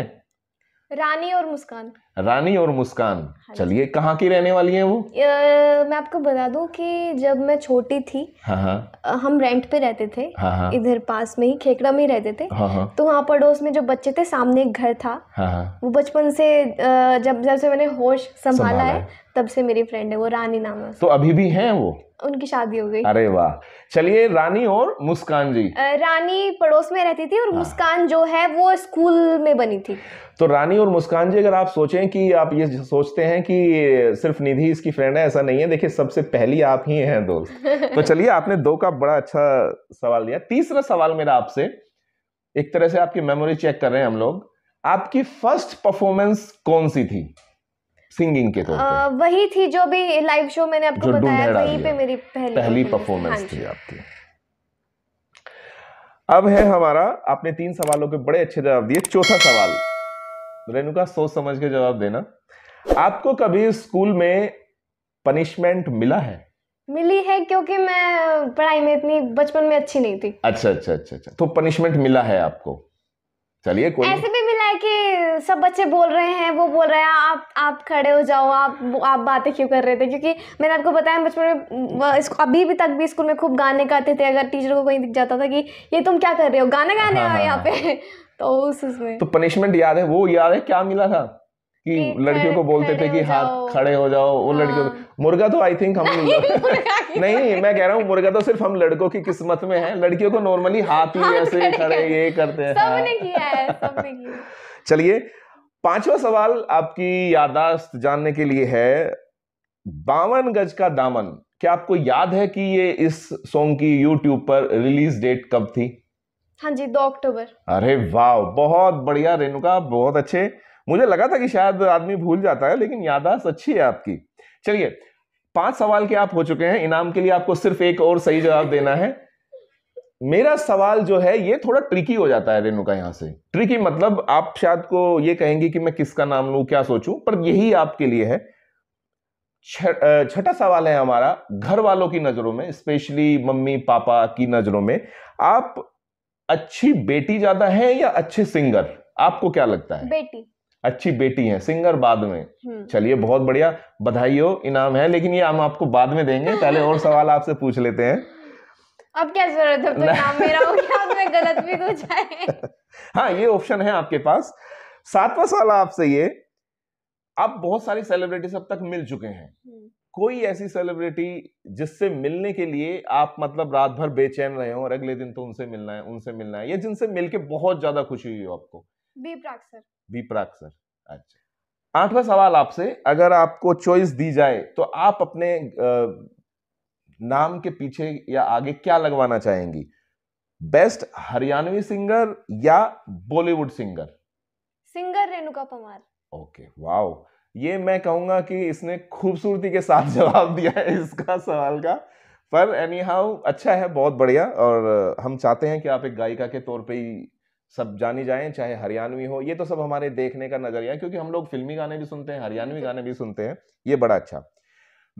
रानी और मुस्कान रानी और मुस्कान हाँ चलिए कहाँ की रहने वाली हैं वो आ, मैं आपको बता दूं कि जब मैं छोटी थी हाँ हाँ। हम रेंट पे रहते थे हाँ हाँ। इधर पास में ही खेकड़ा में ही रहते थे हाँ हाँ। तो वहाँ पड़ोस में जो बच्चे थे सामने एक घर था हाँ हाँ। वो बचपन से जब जब से मैंने होश संभाला है तब से मेरी फ्रेंड है वो रानी नाम है तो अभी भी है वो उनकी शादी हो गई अरे वाह चलिए रानी और मुस्कान जी रानी पड़ोस में रहती थी और हाँ। मुस्कान जो है वो स्कूल में बनी थी तो रानी और मुस्कान जी अगर आप सोचें हैं कि आप ये सोचते हैं कि सिर्फ निधि इसकी फ्रेंड है ऐसा नहीं है देखिए सबसे पहली आप ही हैं दोस्त तो *laughs* चलिए आपने दो का बड़ा अच्छा सवाल दिया तीसरा सवाल मेरा आपसे एक तरह से आपकी मेमोरी चेक कर रहे हैं हम लोग आपकी फर्स्ट परफॉर्मेंस कौन सी थी सिंगिंग के तौर पे वही थी जो भी लाइव शो मैंने आपको बताया वहीं पे मेरी पहली पहली परफॉर्मेंस थी हाँ आपकी अब है हमारा आपने तीन सवालों के बड़े अच्छे जवाब दिए चौथा सवाल रेणुका सोच समझ के जवाब देना आपको कभी स्कूल में पनिशमेंट मिला है मिली है क्योंकि मैं पढ़ाई में इतनी बचपन में अच्छी नहीं थी अच्छा अच्छा अच्छा अच्छा तो पनिशमेंट मिला है आपको चलिए कोई ऐसे भी मिला है कि सब बच्चे बोल रहे हैं वो बोल रहे हैं आप आप खड़े हो जाओ आप आप बातें क्यों कर रहे थे क्योंकि मैंने आपको बताया बचपन में अभी भी तक भी स्कूल में खूब गाने गाते थे अगर टीचर को कहीं दिख जाता था कि ये तुम क्या कर रहे हो गाना गाने हाँ, हाँ, यहाँ हाँ। पे तो उस उसमें तो पनिशमेंट याद है वो याद है क्या मिला था कि लड़कियों को बोलते थे कि हाथ खड़े हो जाओ वो हाँ। लड़कियों मुर्गा तो आई थिंक हम *laughs* तो नहीं मैं कह रहा हूँ मुर्गा तो सिर्फ हम लड़कों की किस्मत में है लड़कियों को नॉर्मली हाथ ही ऐसे खड़े ये करते हैं हाँ। किया है *laughs* चलिए पांचवा सवाल आपकी यादाश्त जानने के लिए है बावन गज का दामन क्या आपको याद है कि ये इस सॉन्ग की यूट्यूब पर रिलीज डेट कब थी हाँ जी दो अक्टूबर अरे वाह बहुत बढ़िया रेणुका बहुत अच्छे मुझे लगा था कि शायद आदमी भूल जाता है लेकिन यादाश्त अच्छी है आपकी चलिए पांच सवाल के आप हो चुके हैं इनाम के लिए आपको सिर्फ एक और सही जवाब देना है मेरा सवाल जो है ये थोड़ा ट्रिकी हो जाता है रेणुका यहाँ से ट्रिकी मतलब आप शायद को ये कहेंगे कि मैं किसका नाम लू क्या सोचूं पर यही आपके लिए है छठा सवाल है हमारा घर वालों की नजरों में स्पेशली मम्मी पापा की नजरों में आप अच्छी बेटी ज्यादा है या अच्छे सिंगर आपको क्या लगता है बेटी अच्छी बेटी है सिंगर बाद में हम्म। चलिए बहुत बढ़िया बधाई हो इनाम है लेकिन ये हम आपको बाद में देंगे पहले और सवाल आपसे पूछ लेते हैं *laughs* अब क्या जरूरत है तो *laughs* मेरा हो गया मैं गलत भी हो जाए *laughs* हाँ ये ऑप्शन है आपके पास सातवां सवाल आपसे ये आप बहुत सारी सेलिब्रिटीज अब तक मिल चुके हैं हम्म। कोई ऐसी सेलिब्रिटी जिससे मिलने के लिए आप मतलब रात भर बेचैन रहे हो और अगले दिन तो उनसे मिलना है उनसे मिलना है या जिनसे मिलके बहुत ज्यादा खुशी हुई हो आपको B Praak sir B sir अच्छा आठवा सवाल आपसे अगर आपको चॉइस दी जाए तो आप अपने नाम के पीछे या आगे क्या लगवाना चाहेंगी बेस्ट हरियाणवी सिंगर या Bollywood singer singer Renuka Pawar okay wow ये मैं कहूँगा कि इसने खूबसूरती के साथ *laughs* जवाब दिया है इसका सवाल का पर एनी हाउ अच्छा है बहुत बढ़िया और हम चाहते हैं कि आप एक गायिका के तौर पे ही सब जानी जाएं चाहे हरियाणवी हो ये तो सब हमारे देखने का नज़रिया है क्योंकि हम लोग फिल्मी गाने भी सुनते हैं हरियाणवी गाने भी सुनते हैं ये बड़ा अच्छा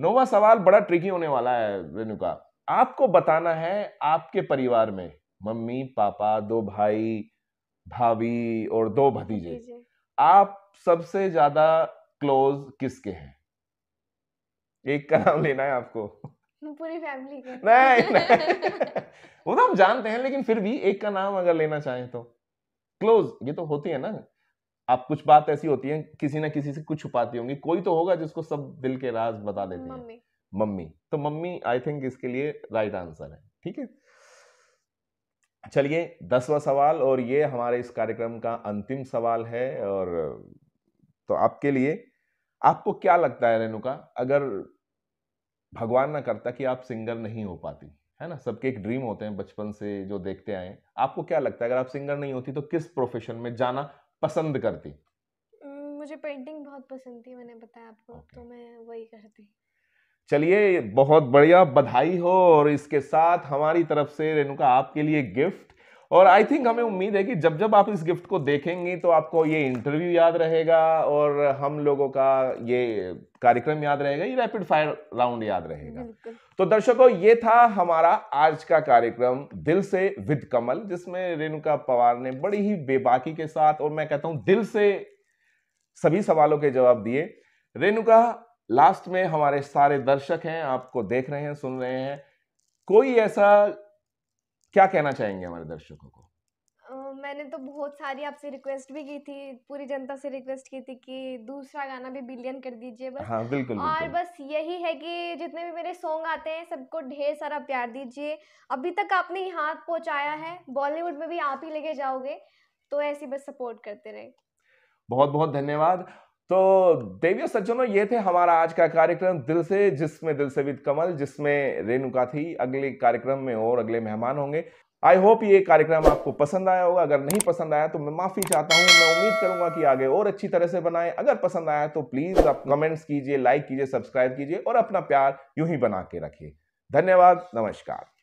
नोवा सवाल बड़ा ट्रिकी होने वाला है रेणुका आपको बताना है आपके परिवार में मम्मी पापा दो भाई भाभी और दो भतीजे आप सबसे ज्यादा क्लोज किसके हैं एक का नाम लेना है आपको पूरी फैमिली के नहीं, नहीं। *laughs* वो तो हम जानते हैं लेकिन फिर भी एक का नाम अगर लेना चाहें तो क्लोज ये तो होती है ना आप कुछ बात ऐसी होती है किसी ना किसी से कुछ छुपाती होंगी कोई तो होगा जिसको सब दिल के राज बता देती है मम्मी तो मम्मी आई थिंक इसके लिए राइट आंसर है ठीक है चलिए दसवा सवाल और ये हमारे इस कार्यक्रम का अंतिम सवाल है और तो आपके लिए आपको क्या लगता है रेणुका अगर भगवान ना करता कि आप सिंगर नहीं हो पाती है ना सबके एक ड्रीम होते हैं बचपन से जो देखते आए आपको क्या लगता है अगर आप सिंगर नहीं होती तो किस प्रोफेशन में जाना पसंद करती मुझे पेंटिंग बहुत पसंद थी मैंने बताया आपको okay. तो मैं वही करती चलिए बहुत बढ़िया बधाई हो और इसके साथ हमारी तरफ से रेणुका आपके लिए गिफ्ट और आई थिंक हमें उम्मीद है कि जब जब आप इस गिफ्ट को देखेंगे तो आपको ये इंटरव्यू याद रहेगा और हम लोगों का ये कार्यक्रम याद रहेगा ये रैपिड फायर राउंड याद रहेगा तो दर्शकों ये था हमारा आज का कार्यक्रम दिल से विद कमल जिसमें रेणुका पवार ने बड़ी ही बेबाकी के साथ और मैं कहता हूँ दिल से सभी सवालों के जवाब दिए रेणुका लास्ट में हमारे सारे दर्शक हैं आपको देख रहे हैं सुन रहे हैं कोई ऐसा क्या कहना चाहेंगे हमारे दर्शकों को मैंने तो बहुत सारी आपसे रिक्वेस्ट भी की थी पूरी जनता से रिक्वेस्ट की थी कि दूसरा गाना भी बिलियन कर दीजिए बस हाँ बिल्कुल और बिल्कुल। बस यही है कि जितने भी मेरे सॉन्ग आते हैं सबको ढेर सारा प्यार दीजिए अभी तक आपने हाथ पहुंचाया है बॉलीवुड में भी आप ही लेके जाओगे तो ऐसी बस सपोर्ट करते रहे बहुत बहुत धन्यवाद तो देवियों सज्जनों ये थे हमारा आज का कार्यक्रम दिल से जिसमें दिल से विद कमल जिसमें रेणुका थी अगले कार्यक्रम में और अगले मेहमान होंगे आई होप ये कार्यक्रम आपको पसंद आया होगा अगर नहीं पसंद आया तो मैं माफ़ी चाहता हूँ मैं उम्मीद करूंगा कि आगे और अच्छी तरह से बनाएं अगर पसंद आया तो प्लीज़ आप कमेंट्स कीजिए लाइक कीजिए सब्सक्राइब कीजिए और अपना प्यार यूं ही बना के रखिए धन्यवाद नमस्कार